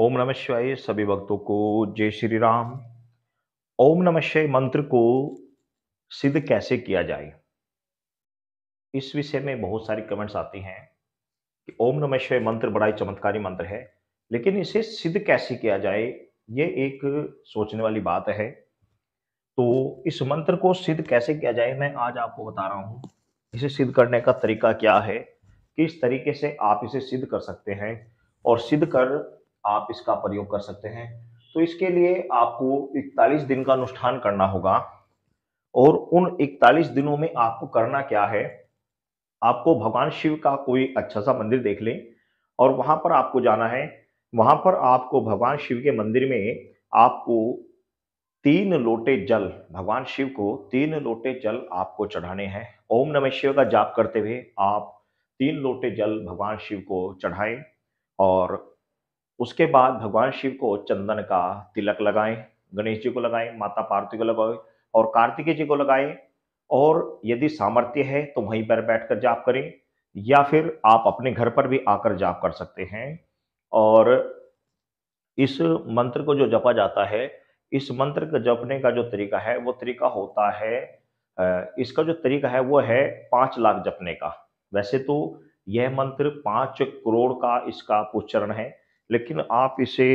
ओम नम शिवाय सभी भक्तों को जय श्री राम ओम नम शिवाय मंत्र को सिद्ध कैसे किया जाए इस विषय में बहुत सारी कमेंट्स आती हैं कि ओम नम शिवाय मंत्र बड़ा ही चमत्कारी मंत्र है लेकिन इसे सिद्ध कैसे किया जाए ये एक सोचने वाली बात है तो इस मंत्र को सिद्ध कैसे किया जाए मैं आज आपको बता रहा हूँ इसे सिद्ध करने का तरीका क्या है किस तरीके से आप इसे सिद्ध कर सकते हैं और सिद्ध कर आप इसका प्रयोग कर सकते हैं तो इसके लिए आपको इकतालीस दिन का अनुष्ठान करना होगा और उन इकतालीस दिनों में आपको करना क्या है आपको भगवान शिव का कोई अच्छा सा मंदिर देख लें और वहां पर आपको जाना है वहां पर आपको भगवान शिव के मंदिर में आपको तीन लोटे जल भगवान शिव को तीन लोटे जल आपको चढ़ाने हैं ओम नमः शिव का जाप करते हुए आप तीन लोटे जल भगवान शिव को चढ़ाएं और उसके बाद भगवान शिव को चंदन का तिलक लगाएं गणेश जी को लगाएं माता पार्वती को लगाए और कार्तिकेय जी को लगाएं और यदि सामर्थ्य है तो वहीं पर बैठ कर जाप करें या फिर आप अपने घर पर भी आकर जाप कर सकते हैं और इस मंत्र को जो जपा जाता है इस मंत्र का जपने का जो तरीका है वो तरीका होता है इसका जो तरीका है वो है पाँच लाख जपने का वैसे तो यह मंत्र पाँच करोड़ का इसका उच्चरण है लेकिन आप इसे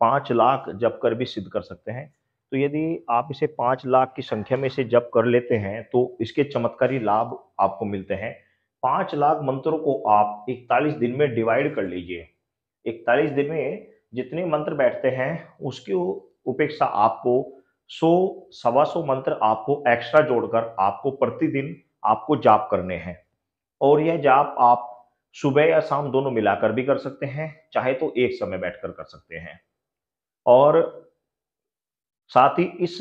पाँच लाख जप कर भी सिद्ध कर सकते हैं तो यदि आप इसे पाँच लाख की संख्या में इसे जप कर लेते हैं तो इसके चमत्कारी लाभ आपको मिलते हैं पाँच लाख मंत्रों को आप इकतालीस दिन में डिवाइड कर लीजिए इकतालीस दिन में जितने मंत्र बैठते हैं उसकी उपेक्षा आपको सौ सवा सौ मंत्र आपको एक्स्ट्रा जोड़कर आपको प्रतिदिन आपको जाप करने हैं और यह जाप आप सुबह या शाम दोनों मिलाकर भी कर सकते हैं चाहे तो एक समय बैठकर कर सकते हैं और साथ ही इस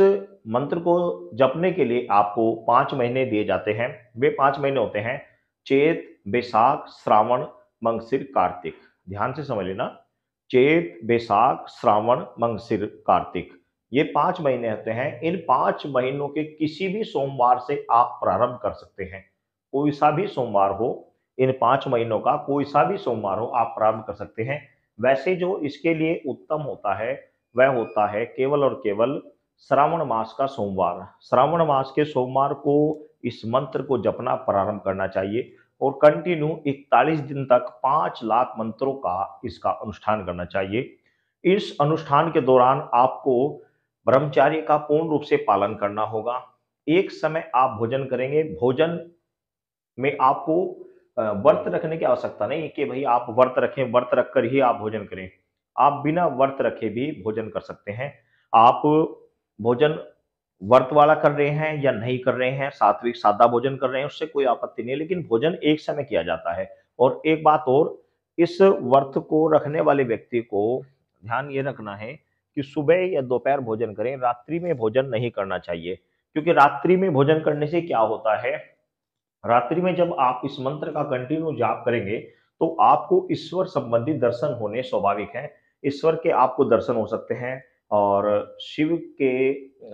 मंत्र को जपने के लिए आपको पांच महीने दिए जाते हैं वे पांच महीने होते हैं चेत बैसाख श्रावण मंगसिर कार्तिक ध्यान से समझ लेना चेत बैसाख श्रावण मंगसिर कार्तिक ये पांच महीने होते हैं इन पांच महीनों के किसी भी सोमवार से आप प्रारंभ कर सकते हैं कोई सा भी सोमवार हो इन पांच महीनों का कोई सा भी सोमवार हो आप प्रारंभ कर सकते हैं वैसे जो इसके लिए उत्तम होता है वह होता है केवल और केवल श्रावण मास का सोमवार श्रावण मास के सोमवार को इस मंत्र को जपना प्रारंभ करना चाहिए और कंटिन्यू 41 दिन तक 5 लाख मंत्रों का इसका अनुष्ठान करना चाहिए इस अनुष्ठान के दौरान आपको ब्रह्मचार्य का पूर्ण रूप से पालन करना होगा एक समय आप भोजन करेंगे भोजन में आपको व्रत रखने की आवश्यकता नहीं कि भाई आप व्रत रखें व्रत रखकर ही आप भोजन करें आप बिना व्रत रखे भी भोजन कर सकते हैं आप भोजन व्रत वाला कर रहे हैं या नहीं कर रहे हैं सात्विक सादा भोजन कर रहे हैं उससे कोई आपत्ति नहीं लेकिन भोजन एक समय किया जाता है और एक बात और इस व्रत को रखने वाले व्यक्ति को ध्यान ये रखना है कि सुबह या दोपहर भोजन करें रात्रि में भोजन नहीं करना चाहिए क्योंकि रात्रि में भोजन करने से क्या होता है रात्रि में जब आप इस मंत्र का कंटिन्यू जाप करेंगे तो आपको ईश्वर संबंधी दर्शन होने स्वाभाविक हैं ईश्वर के आपको दर्शन हो सकते हैं और शिव के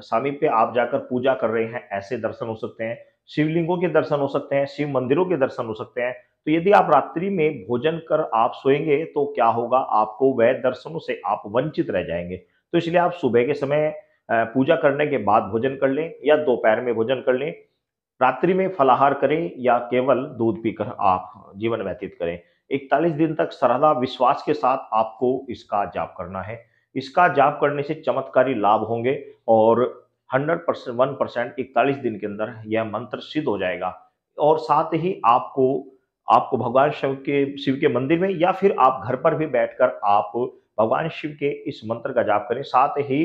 सामीप्य आप जाकर पूजा कर रहे हैं ऐसे दर्शन हो सकते हैं शिवलिंगों के दर्शन हो सकते हैं शिव मंदिरों के दर्शन हो सकते हैं तो यदि आप रात्रि में भोजन कर आप सोएंगे तो क्या होगा आपको वह दर्शनों से आप वंचित रह जाएंगे तो इसलिए आप सुबह के समय पूजा करने के बाद भोजन कर लें या दोपहर में भोजन कर लें रात्रि में फलाहार करें या केवल दूध पीकर आप जीवन व्यतीत करें इकतालीस दिन तक श्रद्धा विश्वास के साथ आपको इसका जाप करना है इसका जाप करने से चमत्कारी लाभ होंगे और 100 परसेंट वन परसेंट इकतालीस दिन के अंदर यह मंत्र सिद्ध हो जाएगा और साथ ही आपको आपको भगवान शिव के शिव के मंदिर में या फिर आप घर पर भी बैठकर आप भगवान शिव के इस मंत्र का जाप करें साथ ही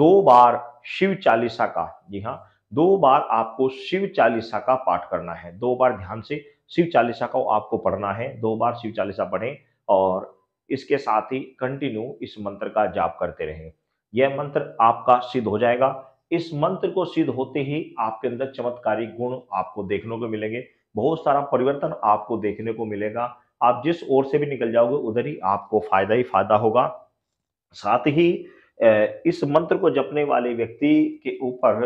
दो बार शिव चालीसा का जी हाँ दो बार आपको शिव चालीसा का पाठ करना है दो बार ध्यान से शिव चालीसा को आपको पढ़ना है दो बार शिव चालीसा पढ़ें और इसके साथ ही कंटिन्यू इस मंत्र का जाप करते रहें यह मंत्र आपका सिद्ध हो जाएगा इस मंत्र को सिद्ध होते ही आपके अंदर चमत्कारी गुण आपको देखने को मिलेंगे बहुत सारा परिवर्तन आपको देखने को मिलेगा आप जिस ओर से भी निकल जाओगे उधर ही आपको फायदा ही फायदा होगा साथ ही इस मंत्र को जपने वाले व्यक्ति के ऊपर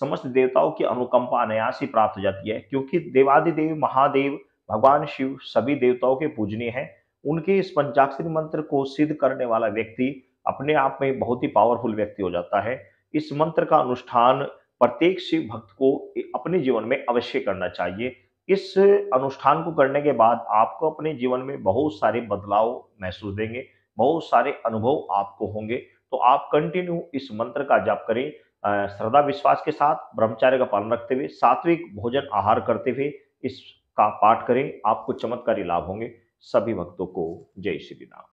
समस्त देवताओं की अनुकंपा अनायास ही प्राप्त हो जाती है क्योंकि देवादिदेव महादेव भगवान शिव सभी देवताओं के पूजनीय हैं उनके इस पंचाक्षरी मंत्र को सिद्ध करने वाला व्यक्ति अपने आप में बहुत ही पावरफुल व्यक्ति हो जाता है इस मंत्र का अनुष्ठान प्रत्येक शिव भक्त को अपने जीवन में अवश्य करना चाहिए इस अनुष्ठान को करने के बाद आपको अपने जीवन में बहुत सारे बदलाव महसूस देंगे बहुत सारे अनुभव आपको होंगे तो आप कंटिन्यू इस मंत्र का जाप करें श्रद्धा विश्वास के साथ ब्रह्मचार्य का पालन रखते हुए सात्विक भोजन आहार करते हुए इसका पाठ करें आपको चमत्कारी लाभ होंगे सभी भक्तों को जय श्री राम